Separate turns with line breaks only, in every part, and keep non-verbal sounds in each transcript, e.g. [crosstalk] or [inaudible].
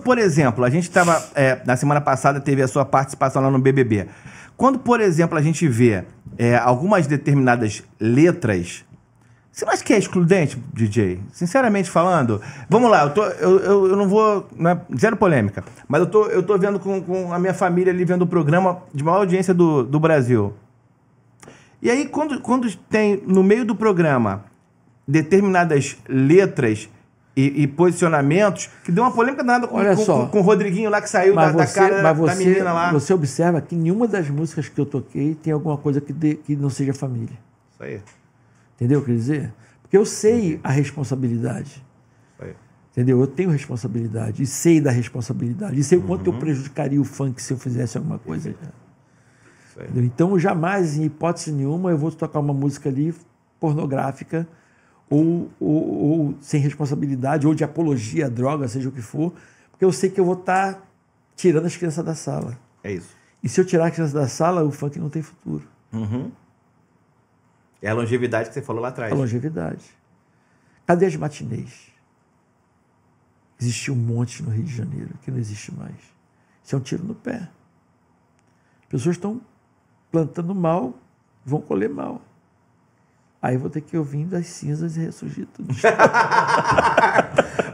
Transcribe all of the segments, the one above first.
por exemplo, a gente estava. É, na semana passada teve a sua participação lá no BBB. Quando, por exemplo, a gente vê é, algumas determinadas letras. Você não acha que é excludente, DJ? Sinceramente falando. Vamos lá, eu, tô, eu, eu, eu não vou. Né, zero polêmica. Mas eu tô, eu tô vendo com, com a minha família ali vendo o programa de maior audiência do, do Brasil. E aí, quando, quando tem no meio do programa determinadas letras e, e, posicionamentos, que deu uma polêmica danada com, Olha com, só, com, com o Rodriguinho lá que saiu da, você, da, cara da, você, da menina lá. Você
observa que nenhuma das músicas que eu toquei tem alguma coisa que, de, que não seja família. Isso aí. Entendeu o que eu dizer? Porque eu sei a responsabilidade. Entendeu? Eu tenho responsabilidade e sei da responsabilidade. E sei o quanto uhum. eu prejudicaria o funk se eu fizesse alguma coisa. Então, jamais, em hipótese nenhuma, eu vou tocar uma música ali pornográfica ou, ou, ou, sem responsabilidade, ou de apologia à droga, seja o que for, porque eu sei que eu vou estar tá tirando as crianças da sala. É isso. E se eu tirar as crianças da sala, o funk não tem futuro.
Uhum. É a longevidade que você falou lá atrás. A
longevidade. Cadê as matinês? Existia um monte no Rio de Janeiro, que não existe mais. Isso é um tiro no pé. Pessoas estão plantando mal, vão colher mal. Aí vou ter que ouvir das cinzas e ressurgir tudo. [laughs]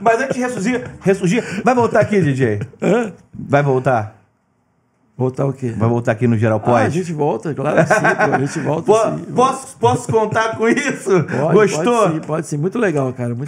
Mas antes de ressurgir, ressurgir. Vai voltar aqui, DJ. Hã? Vai voltar. Voltar o quê? Vai voltar aqui no Geral Pós? Ah, a gente
volta, claro que sim, pô, a gente [laughs] volta. sim, posso, posso contar com isso? Pode, Gostou? Pode sim, pode sim. Muito legal, cara. Muito